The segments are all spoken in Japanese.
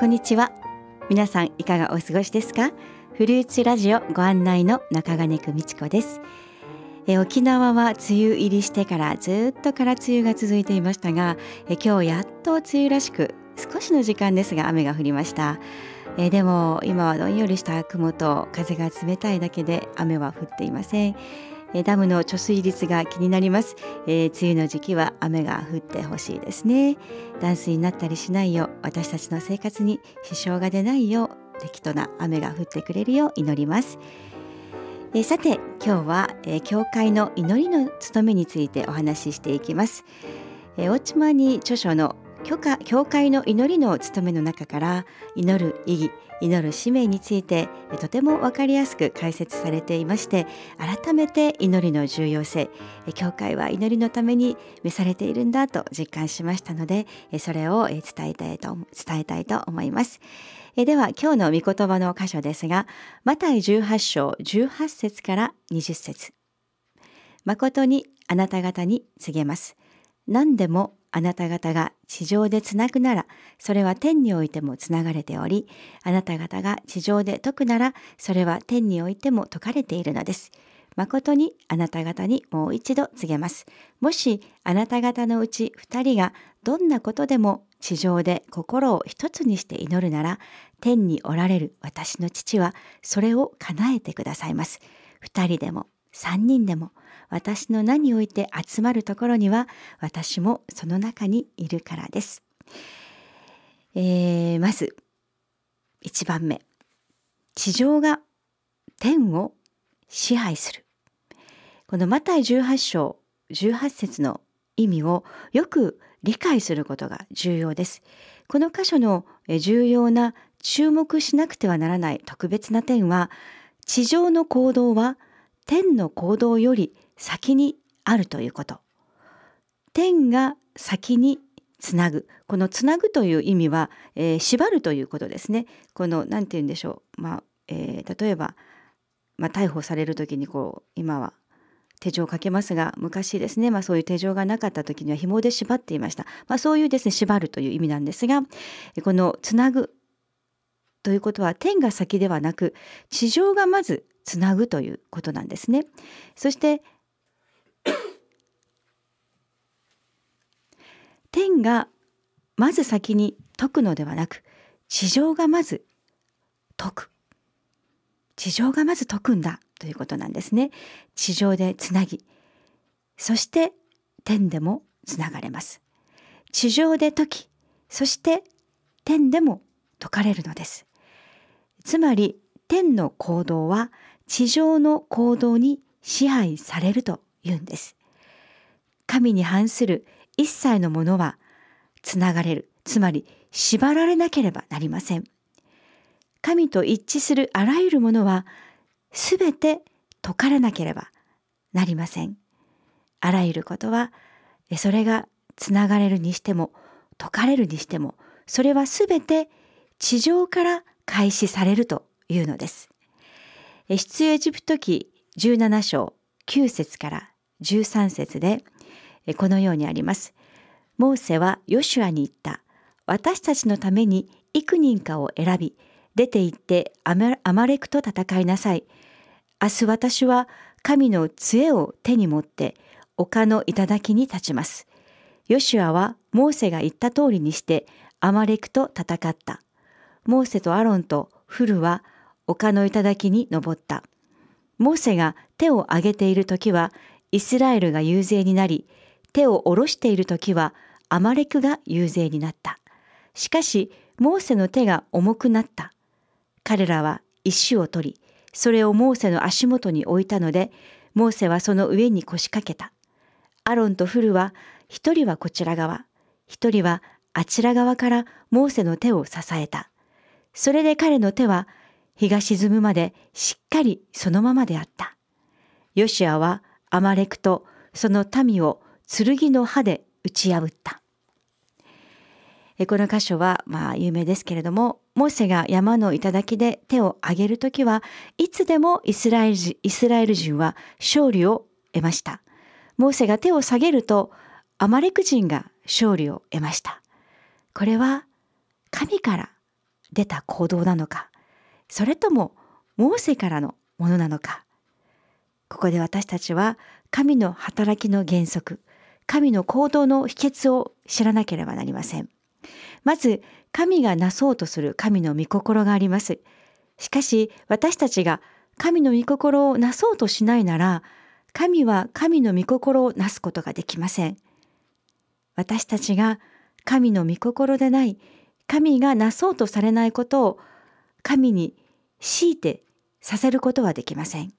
こんにちは皆さんいかがお過ごしですかフルーツラジオご案内の中金久美子ですえ沖縄は梅雨入りしてからずっとから梅雨が続いていましたがえ今日やっと梅雨らしく少しの時間ですが雨が降りましたえでも今はどんよりした雲と風が冷たいだけで雨は降っていませんえダムの貯水率が気になります、えー、梅雨の時期は雨が降ってほしいですね断水になったりしないよう私たちの生活に支障が出ないよう適当な雨が降ってくれるよう祈りますえさて今日は、え教会の祈りの務めについてお話ししていきます、えー、オチマニ著書の教会の祈りの務めの中から祈る意義祈る使命についてとても分かりやすく解説されていまして改めて祈りの重要性教会は祈りのために召されているんだと実感しましたのでそれを伝えたいと伝えたいと思います。では今日の御言葉の箇所ですがマタイ18章18節から20節誠にあなた方に告げます。何でもあなた方が地上でつなぐなら、それは天においてもつながれており、あなた方が地上で解くなら、それは天においても解かれているのです。誠にあなた方にもう一度告げます。もしあなた方のうち2人がどんなことでも地上で心を一つにして祈るなら、天におられる私の父はそれを叶えてくださいます。2人でも3人でも私の名において集まるところには私もその中にいるからです。えー、まず1番目地上が天を支配するこのマタイ18章18節の意味をよく理解することが重要です。この箇所の重要な注目しなくてはならない特別な点は地上の行動は天の行動より先にあるということ天が先につなぐこのつなぐという意味は、えー、縛るということですねこの何て言うんでしょう、まあえー、例えば、まあ、逮捕される時にこう今は手錠をかけますが昔ですね、まあ、そういう手錠がなかった時には紐で縛っていました、まあ、そういうですね縛るという意味なんですがこのつなぐということは天が先ではなく地上がまずつなぐということなんですね。そして天がまず先に解くのではなく地上がまず解く地上がまず解くんだということなんですね地上でつなぎそして天でもつながれます地上で解きそして天でも解かれるのですつまり天の行動は地上の行動に支配されるというんです神に反する一切のものはつながれる、つまり縛られなければなりません。神と一致するあらゆるものはすべて解かれなければなりません。あらゆることはそれがつながれるにしても解かれるにしてもそれはすべて地上から開始されるというのです。出エジプト記17章9節から13節で「このようにあります。モーセはヨシュアに言った。私たちのために幾人かを選び、出て行ってアマレクと戦いなさい。明日私は神の杖を手に持って丘の頂に立ちます。ヨシュアはモーセが言った通りにしてアマレクと戦った。モーセとアロンとフルは丘の頂に登った。モーセが手を挙げている時はイスラエルが遊説になり手を下ろしている時はアマレクが遊説になった。しかし、モーセの手が重くなった。彼らは石を取り、それをモーセの足元に置いたので、モーセはその上に腰掛けた。アロンとフルは、一人はこちら側、一人はあちら側からモーセの手を支えた。それで彼の手は、日が沈むまでしっかりそのままであった。ヨシアはアマレクとその民を剣の刃で打ち破った。この箇所はまあ有名ですけれどもモーセが山の頂で手を挙げる時はいつでもイスラエル人イスラエル人は勝利を得ました。モーセが手を下げるとアマレク人が勝利を得ました。これは神から出た行動なのかそれともモーセからのものなのかここで私たちは神の働きの原則神の行動の秘訣を知らなければなりません。まず、神がなそうとする神の御心があります。しかし、私たちが神の御心をなそうとしないなら、神は神の御心をなすことができません。私たちが神の御心でない、神がなそうとされないことを神に強いてさせることはできません。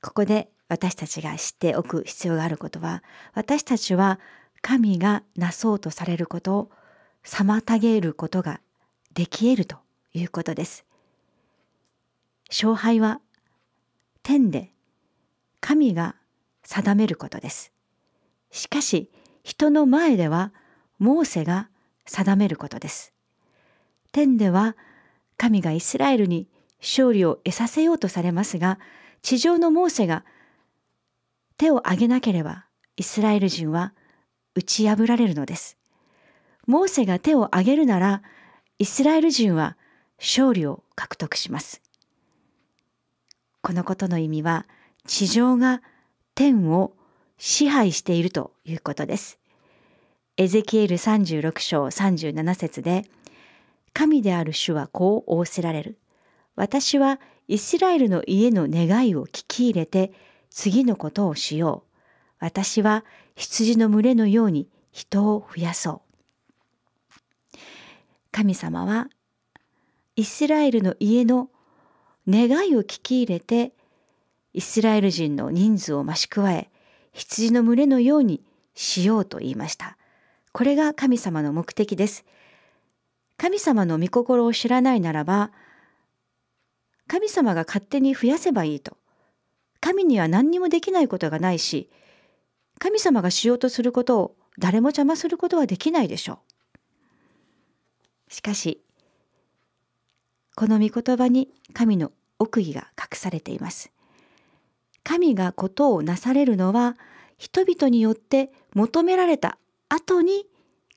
ここで私たちが知っておく必要があることは私たちは神がなそうとされることを妨げることができ得るということです。勝敗は天で神が定めることです。しかし人の前ではモーセが定めることです。天では神がイスラエルに勝利を得させようとされますが地上のモーセが手を挙げなければイスラエル人は打ち破られるのです。モーセが手を挙げるならイスラエル人は勝利を獲得します。このことの意味は地上が天を支配しているということです。エゼキエル36章37節で「神である主はこう仰せられる。私はイスラエルの家の願いを聞き入れて次のことをしよう。私は羊の群れのように人を増やそう。神様はイスラエルの家の願いを聞き入れてイスラエル人の人数を増し加え羊の群れのようにしようと言いました。これが神様の目的です。神様の御心を知らないならば神様が勝手に増やせばいいと神には何にもできないことがないし神様がしようとすることを誰も邪魔することはできないでしょう。しかしこの御言葉に神の奥義が隠されています。神がことをなされるのは人々によって求められた後に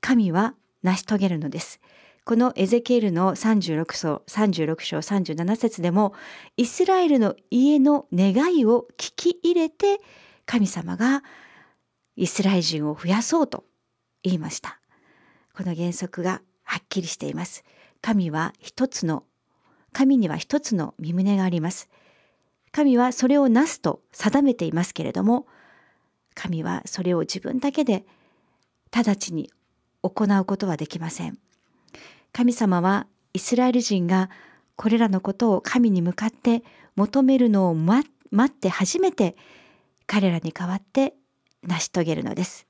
神は成し遂げるのです。このエゼキエルの36章36章37節でもイスラエルの家の願いを聞き入れて神様がイスラエル人を増やそうと言いましたこの原則がはっきりしています神は一つの神には一つの身旨があります神はそれをなすと定めていますけれども神はそれを自分だけで直ちに行うことはできません神様はイスラエル人がこれらのことを神に向かって求めるのを待って初めて彼らに代わって成し遂げるのです。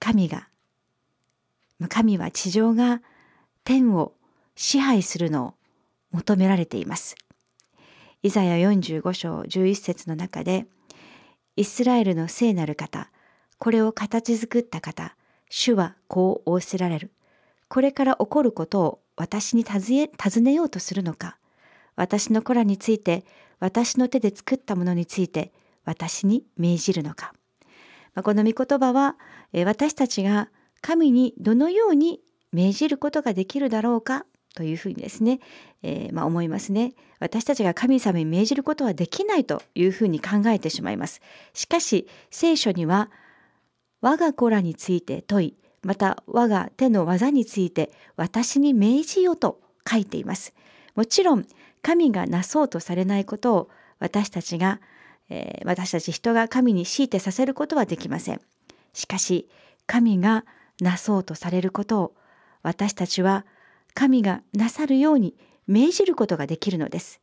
神が神は地上が天を支配するのを求められています。イザヤ45章11節の中でイスラエルの聖なる方これを形作った方主はこう仰せられるこれから起こることを私に尋ねようとするのか私の子らについて私の手で作ったものについて私に命じるのか、まあ、この御言葉は私たちが神にどのように命じることができるだろうかというふうにですね、えー、まあ、思いますね。私たちが神様に命じることはできないというふうに考えてしまいます。しかし聖書には我が子らについて問いまた我が手の技について私に命じよと書いています。もちろん神がなそうとされないことを私たちが、えー、私たち人が神に強いてさせることはできません。しかし神がなそうとされることを私たちは神がなさるように命じることができるのです。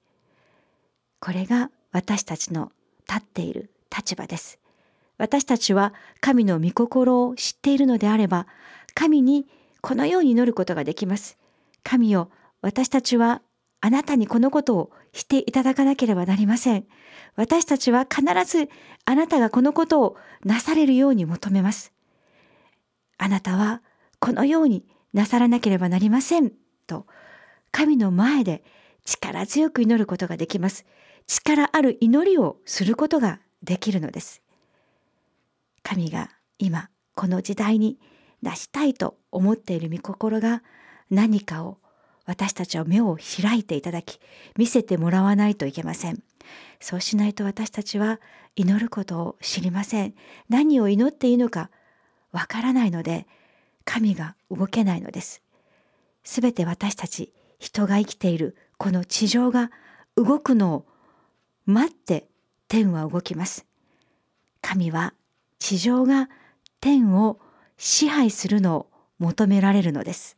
これが私たちの立っている立場です。私たちは神の御心を知っているのであれば、神にこのように祈ることができます。神よ、私たちはあなたにこのことをしていただかなければなりません。私たちは必ずあなたがこのことをなされるように求めます。あなたはこのようになさらなければなりません。と、神の前で力強く祈ることができます。力ある祈りをすることができるのです。神が今この時代に出したいと思っている御心が何かを私たちは目を開いていただき見せてもらわないといけませんそうしないと私たちは祈ることを知りません何を祈っていいのかわからないので神が動けないのですすべて私たち人が生きているこの地上が動くのを待って天は動きます神は地上が天を支配するのを求められるのです。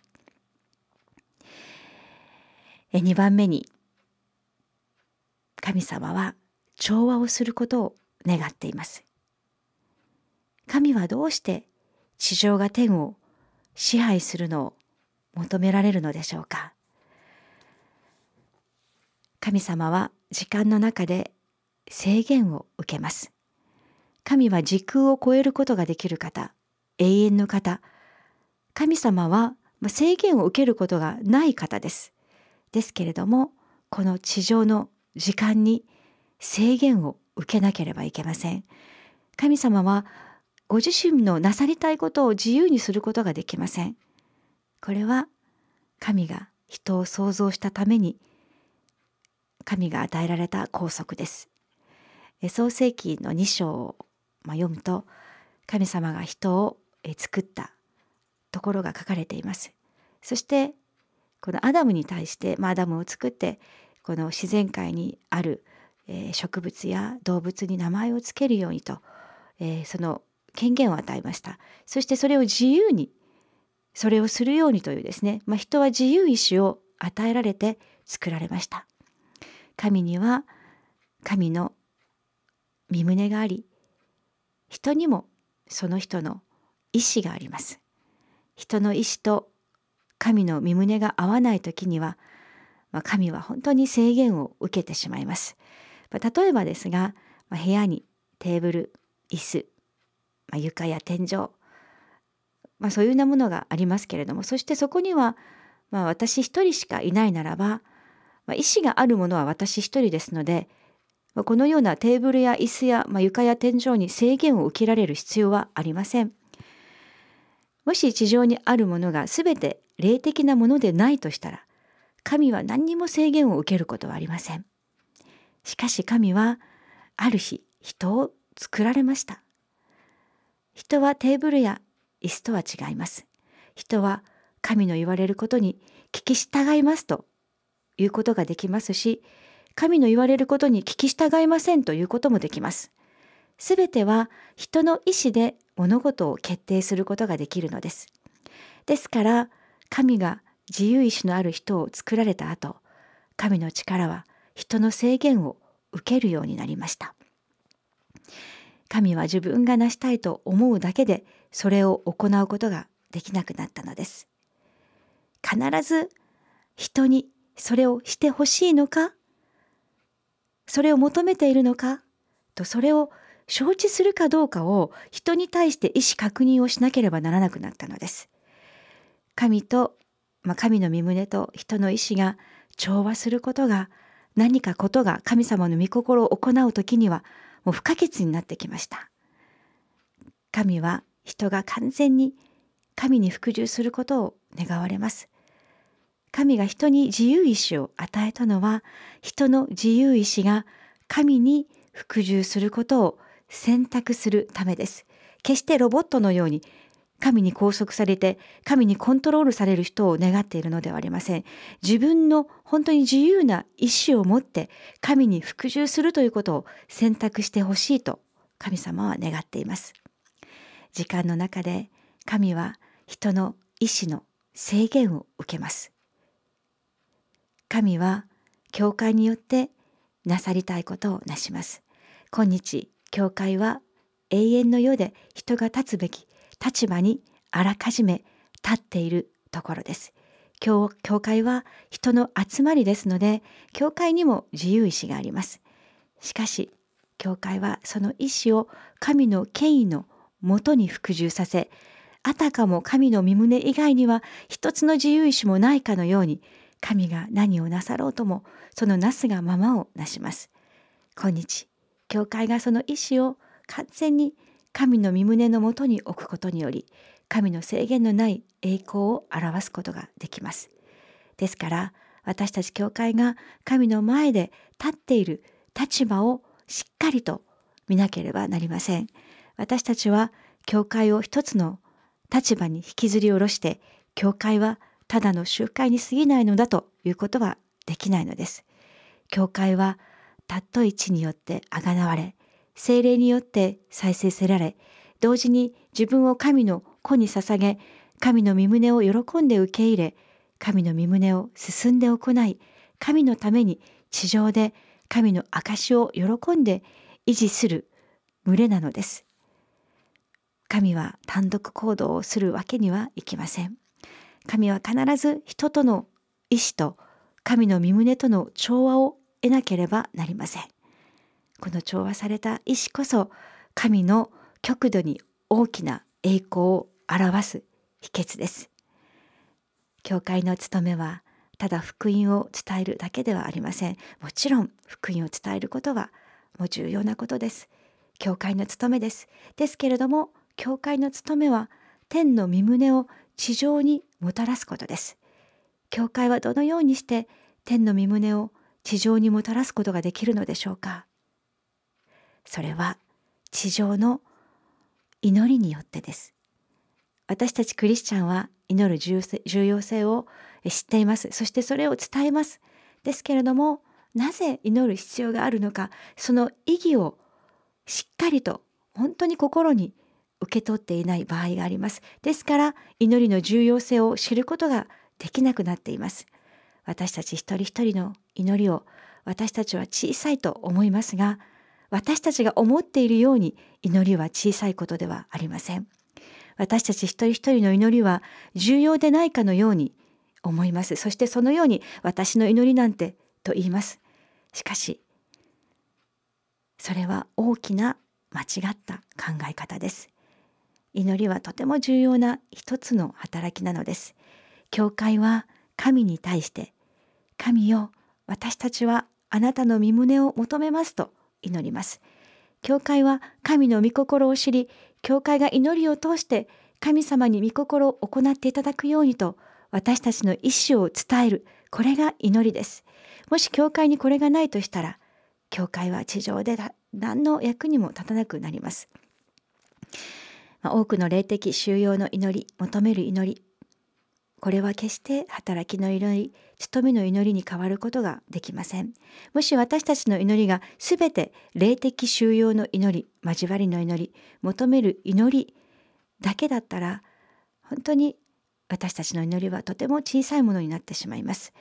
2番目に神様は調和をすることを願っています。神はどうして地上が天を支配するのを求められるのでしょうか神様は時間の中で制限を受けます神は時空を超えることができる方永遠の方神様は制限を受けることがない方ですですけれどもこの地上の時間に制限を受けなければいけません神様はご自身のなさりたいことを自由にすることができませんこれは神が人を創造したために神が与えられた拘束です創世紀の2章まあ、読むと神様が人を作ったところが書かれています。そしてこのアダムに対して、まあ、アダムを作ってこの自然界にある、えー、植物や動物に名前を付けるようにと、えー、その権限を与えましたそしてそれを自由にそれをするようにというですね、まあ、人は自由意志を与えられて作られました神には神の身旨があり人にもその人の意思があります。人の意思と神の身胸が合わない時には、まあ、神は本当に制限を受けてしまいます。まあ、例えばですが、まあ、部屋にテーブル椅子、ま床や天井、まそういうようなものがありますけれどもそしてそこには、ま私一人しかいないならば、ま意思があるものは私一人ですのでまこのようなテーブルや椅子や、ま床や天井に制限を受けられる必要はありません。もし地上にあるものが全て霊的なものでないとしたら神は何にも制限を受けることはありません。しかし神はある日人を作られました。人はテーブルや椅子とは違います。人は神の言われることに聞き従いますということができますし神の言われることに聞き従いませんということもできます。すべては人の意思で物事を決定することができるのです。ですから神が自由意志のある人を作られた後神の力は人の制限を受けるようになりました。神は自分が成したいと思うだけでそれを行うことができなくなったのです。必ず人にそれをしてほしいのかそれを求めているのかとそれを承知するかどうかを人に対して意思確認をしなければならなくなったのです。神と、まあ、神の御旨と人の意思が調和することが何かことが神様の御心を行う時にはもう不可欠になってきました。神は人が完全に神に服従することを願われます。神が人に自由意志を与えたのは人の自由意志が神に服従することを選択するためです。決してロボットのように神に拘束されて神にコントロールされる人を願っているのではありません。自分の本当に自由な意志を持って神に服従するということを選択してほしいと神様は願っています。時間の中で神は人の意志の制限を受けます。神は教会によってなさりたいことをなします。今日教会は永遠の世で人が立つべき立場にあらかじめ立っているところです。教教会は人の集まりですので教会にも自由意志があります。しかし教会はその意志を神の権威のもとに服従させあたかも神の身旨以外には一つの自由意志もないかのように神が何をなさろうともそのなすがままをなします。今日教会がその意思を完全に神の身胸のもとに置くことにより神の制限のない栄光を表すことができます。ですから私たち教会が神の前で立っている立場をしっかりと見なければなりません。私たちは教会を一つの立場に引きずり下ろして教会はただの集会に過ぎないのだということはできないのです。教会はたっとい地によってあがなわれ精霊によって再生せられ同時に自分を神の子に捧げ神の御旨を喜んで受け入れ神の御旨を進んで行い神のために地上で神の証を喜んで維持する群れなのです。神は単独行動をするわけにはいきません。神は必ず人との意志と神の身旨との調和を得なければなりません。この調和された意志こそ神の極度に大きな栄光を表す秘訣です。教会の務めはただ福音を伝えるだけではありません。もちろん福音を伝えることはもう重要なことです。教会の務めです。ですけれども教会の務めは天の御旨を地上にもたらすことです。教会はどのようにして天の御胸を地上にもたらすことができるのでしょうかそれは地上の祈りによってです。私たちクリスチャンは祈る重要性を知っています。そしてそれを伝えます。ですけれども、なぜ祈る必要があるのか、その意義をしっかりと本当に心に受け取っていない場合がありますですから祈りの重要性を知ることができなくなっています私たち一人一人の祈りを私たちは小さいと思いますが私たちが思っているように祈りは小さいことではありません私たち一人一人の祈りは重要でないかのように思いますそしてそのように私の祈りなんてと言いますしかしそれは大きな間違った考え方です祈りはとても重要な一つの働きなのです。教会は神に対して、神よ、私たちはあなたの身胸を求めますと祈ります。教会は神の御心を知り、教会が祈りを通して神様に御心を行っていただくようにと、私たちの意志を伝える、これが祈りです。もし教会にこれがないとしたら、教会は地上で何の役にも立たなくなります。まあ、多くの霊的収容の祈り求める祈りこれは決して働きの祈り務めの祈りに変わることができませんもし私たちの祈りが全て霊的収容の祈り交わりの祈り求める祈りだけだったら本当に私たちの祈りはとても小さいものになってしまいます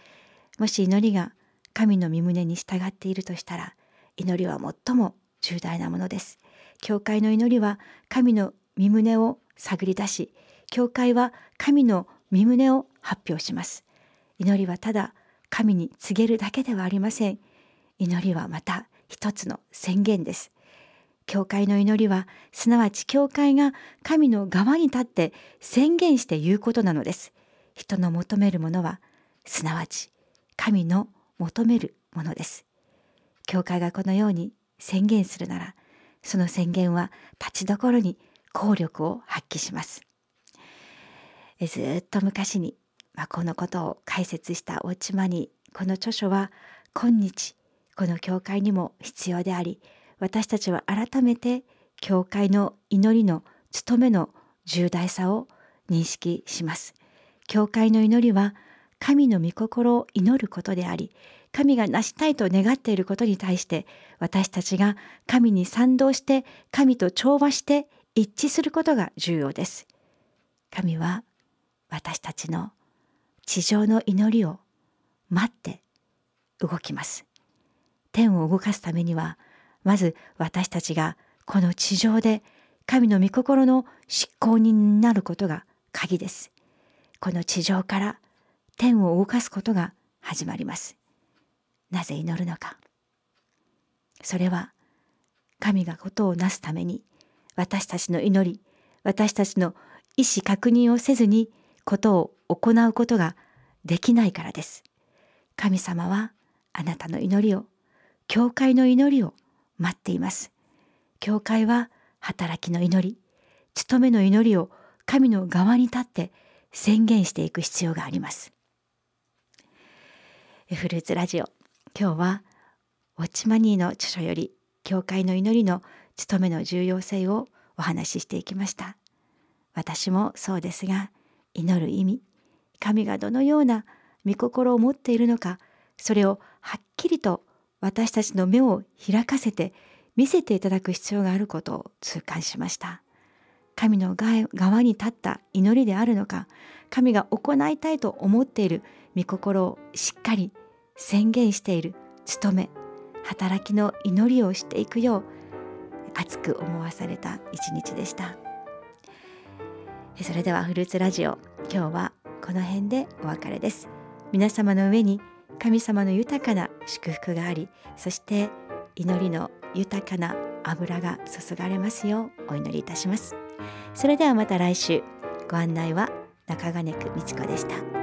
もし祈りが神の御胸に従っているとしたら祈りは最も重大なものです教会の祈りは神の身胸を探り出し教会は神の身胸を発表します祈りはただ神に告げるだけではありません祈りはまた一つの宣言です教会の祈りはすなわち教会が神の側に立って宣言して言うことなのです人の求めるものはすなわち神の求めるものです教会がこのように宣言するならその宣言は立ちどころに効力を発揮します。ずっと昔に、まあ、このことを解説したおちまにこの著書は今日この教会にも必要であり私たちは改めて教会の祈りの務めの重大さを認識します。教会の祈りは神の御心を祈ることであり神が成したいと願っていることに対して私たちが神に賛同して神と調和して一致することが重要です。神は私たちの地上の祈りを待って動きます。天を動かすためにはまず私たちがこの地上で神の御心の執行人になることが鍵です。この地上から天を動かすことが始まります。なぜ祈るのか。それは神がことをなすために私たちの祈り私たちの意思確認をせずにことを行うことができないからです神様はあなたの祈りを教会の祈りを待っています教会は働きの祈り務めの祈りを神の側に立って宣言していく必要がありますフルーツラジオ今日はウォッチマニーの著書より教会の祈りの務めの重要性をお話ししていきました私もそうですが祈る意味神がどのような御心を持っているのかそれをはっきりと私たちの目を開かせて見せていただく必要があることを痛感しました神の側に立った祈りであるのか神が行いたいと思っている御心をしっかり宣言している務め働きの祈りをしていくよう熱く思わされた一日でしたそれではフルーツラジオ今日はこの辺でお別れです皆様の上に神様の豊かな祝福がありそして祈りの豊かな油が注がれますようお祈りいたしますそれではまた来週ご案内は中金区美智子でした。